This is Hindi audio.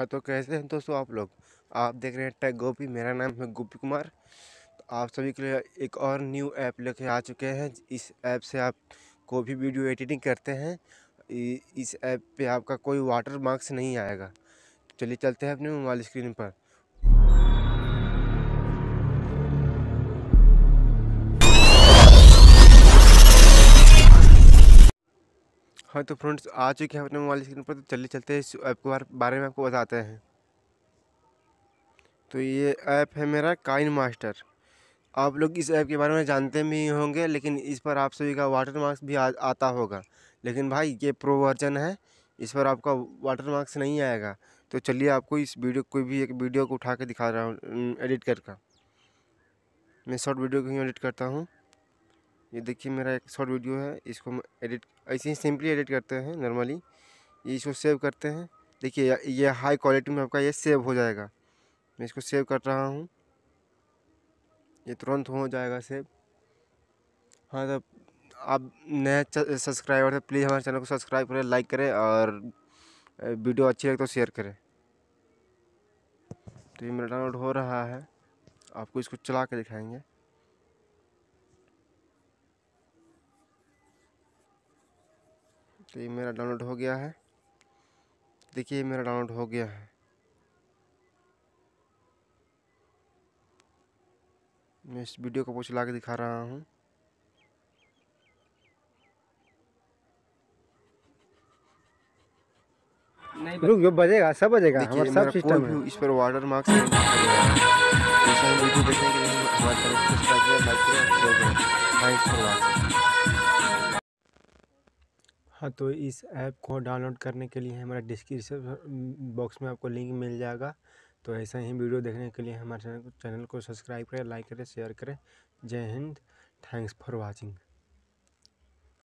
हाँ तो कैसे हैं दोस्तों आप लोग आप देख रहे हैं टैग गोपी मेरा नाम है गोपी कुमार तो आप सभी के लिए एक और न्यू ऐप लेके आ चुके हैं इस ऐप से आप कोई भी वीडियो एडिटिंग करते हैं इस ऐप पे आपका कोई वाटर मार्क्स नहीं आएगा चलिए चलते हैं अपने मोबाइल स्क्रीन पर हाँ तो फ्रेंड्स आ चुके हैं अपने मोबाइल स्क्रीन पर तो चलिए चलते हैं इस ऐप के बारे में आपको बताते हैं तो ये ऐप है मेरा काइन मास्टर आप लोग इस ऐप के बारे में जानते भी होंगे लेकिन इस पर आप सभी का वाटर मार्क्स भी आ, आता होगा लेकिन भाई ये प्रो वर्जन है इस पर आपका वाटर मार्क्स नहीं आएगा तो चलिए आपको इस वीडियो कोई भी एक वीडियो को उठा के दिखा रहा हूँ एडिट कर का मैं शॉर्ट वीडियो को ही एडिट करता हूँ ये देखिए मेरा एक शॉर्ट वीडियो है इसको हम एडिट ऐसे ही सिंपली एडिट करते हैं नॉर्मली ये इसको सेव करते हैं देखिए ये हाई क्वालिटी में आपका ये सेव हो जाएगा मैं इसको सेव कर रहा हूँ ये तुरंत हो जाएगा सेव हाँ तो आप नए सब्सक्राइबर थे प्लीज़ हमारे चैनल को सब्सक्राइब करें लाइक करें और वीडियो अच्छी लगे तो शेयर करें तो ये मेरा डाउनलोड हो रहा है आपको इसको चला के दिखाएंगे तो ये मेरा डाउनलोड हो गया है देखिए ये मेरा डाउनलोड हो गया है मैं इस वीडियो को पूछ ला के दिखा रहा हूँ रुक जो बजेगा सब बजेगा हमारा सब सिस्टम है इस पर वाटर मार्क वीडियो देखने के लिए हमारे चैनल को सब्सक्राइब करें लाइक करें शेयर करें थैंक्स फॉर वाचिंग हाँ तो इस ऐप को डाउनलोड करने के लिए हमारा डिस्क्रिप्शन बॉक्स में आपको लिंक मिल जाएगा तो ऐसा ही वीडियो देखने के लिए हमारे चैनल को सब्सक्राइब करें लाइक करें शेयर करें जय हिंद थैंक्स फॉर वॉचिंग